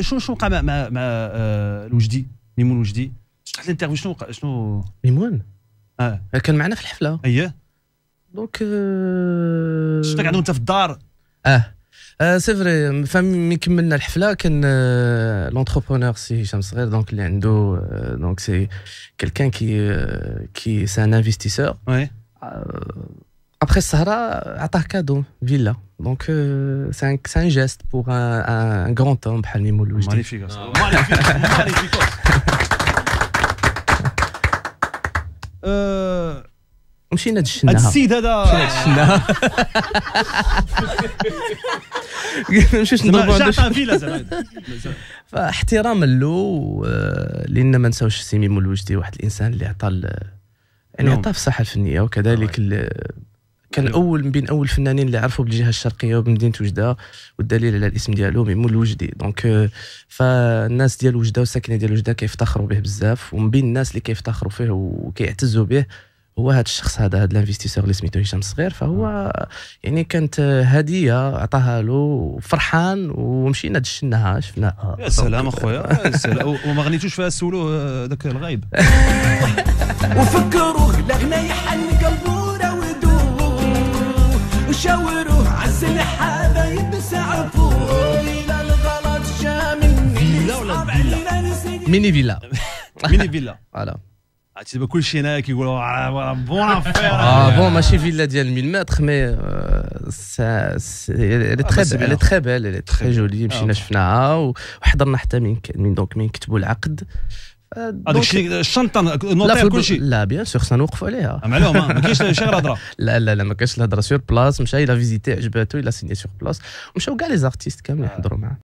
شنو شنو وقع مع مع, الوجدي ميمون وجدي شحال الانترفيو شنو وقع شنو ميمون اه كان معنا في الحفله اييه دونك آه شفتك عندهم انت في الدار اه آه سي فري فمن كملنا الحفله كان آه لونتربرونور سي هشام صغير دونك اللي عنده آه دونك سي كيلكان كي كي سي ان انفستيسور وي ابخي السهره عطاه كادو فيلا دونك سان euh, un, جيست بور ان غران توم بحال ميمو الوجدي مانيفيكوس مانيفيكوس مشينا دشناها هاد السيد هذا مشينا دشناها نمشيوش نضربوا عندو فيلا زعما فاحتراما له لان ما نساوش سي ميمو الوجدي واحد الانسان اللي عطى يعني عطاه في الساحه الفنيه وكذلك كان اول من بين اول الفنانين اللي عرفوا بالجهه الشرقيه وبمدينه وجده والدليل على الاسم ديالو ميمون الوجدي دونك euh، فالناس ديال وجده والساكنه ديال وجده كيفتخروا به بزاف ومن بين الناس اللي كيفتخروا فيه وكيعتزوا به هو هذا الشخص هذا هذا الانفستيسور اللي سميتو هشام الصغير فهو يعني كانت هديه عطاها له فرحان ومشينا دشناها شفناها يا آه، سلام اخويا وما غنيتوش فيها سولوه آه، ذاك الغايب وفكروا غلا غنايح شاوروه عزل حبايب سعفوه الى الغلط جا مني لا ولا ميني فيلا ميني فيلا فوالا عرفتي دابا كلشي هنايا كيقولوا بون افير اه بون ماشي فيلا ديال 1000 متر مي سا تري تري بيل تري جولي مشينا شفناها وحضرنا حتى من دونك من كتبوا العقد Euh, هذاك الشيء الشنطه نوطيها كل شيء لا بيان سور سنوقف عليها معلوم ما كاينش شي الهضره لا لا لا ما كاينش الهضره سور بلاص مشى الى فيزيتي عجباتو الى سيني سور بلاص ومشاو كاع لي زارتيست كامل يحضروا معاه